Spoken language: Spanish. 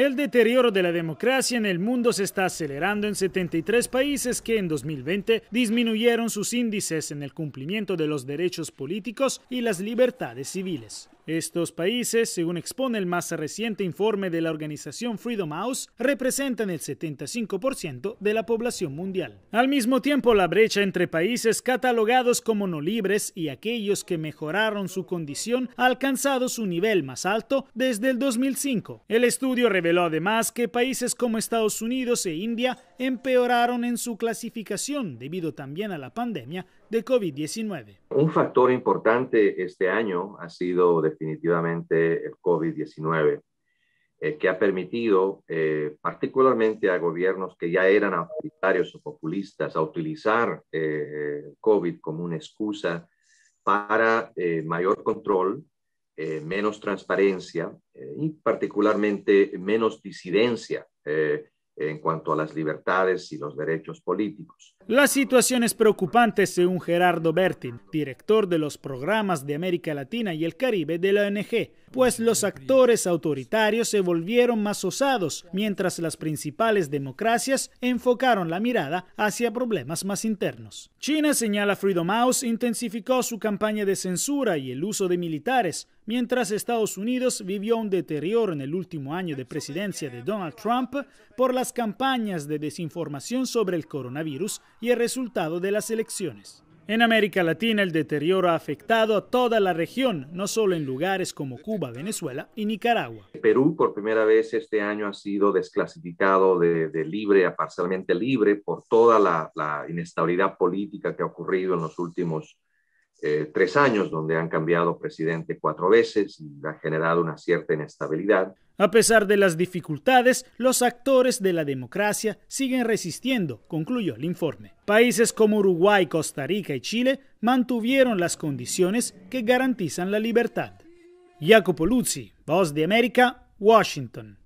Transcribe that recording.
El deterioro de la democracia en el mundo se está acelerando en 73 países que en 2020 disminuyeron sus índices en el cumplimiento de los derechos políticos y las libertades civiles. Estos países, según expone el más reciente informe de la organización Freedom House, representan el 75% de la población mundial. Al mismo tiempo, la brecha entre países catalogados como no libres y aquellos que mejoraron su condición ha alcanzado su nivel más alto desde el 2005. El estudio reveló además que países como Estados Unidos e India empeoraron en su clasificación debido también a la pandemia de COVID-19. Un factor importante este año ha sido definitivamente el COVID-19, eh, que ha permitido eh, particularmente a gobiernos que ya eran autoritarios o populistas a utilizar eh, COVID como una excusa para eh, mayor control, menos transparencia y particularmente menos disidencia en cuanto a las libertades y los derechos políticos. La situación es preocupante según Gerardo Bertin, director de los programas de América Latina y el Caribe de la ONG, pues los actores autoritarios se volvieron más osados, mientras las principales democracias enfocaron la mirada hacia problemas más internos. China, señala Freedom House, intensificó su campaña de censura y el uso de militares, Mientras Estados Unidos vivió un deterioro en el último año de presidencia de Donald Trump por las campañas de desinformación sobre el coronavirus y el resultado de las elecciones. En América Latina el deterioro ha afectado a toda la región, no solo en lugares como Cuba, Venezuela y Nicaragua. Perú por primera vez este año ha sido desclasificado de, libre a parcialmente libre por toda la, la, inestabilidad política que ha ocurrido en los últimos eh, tres años, donde han cambiado presidente cuatro veces y ha generado una cierta inestabilidad. A pesar de las dificultades, los actores de la democracia siguen resistiendo, concluyó el informe. Países como Uruguay, Costa Rica y Chile mantuvieron las condiciones que garantizan la libertad. Jacopo Luzzi, Voz de América, Washington.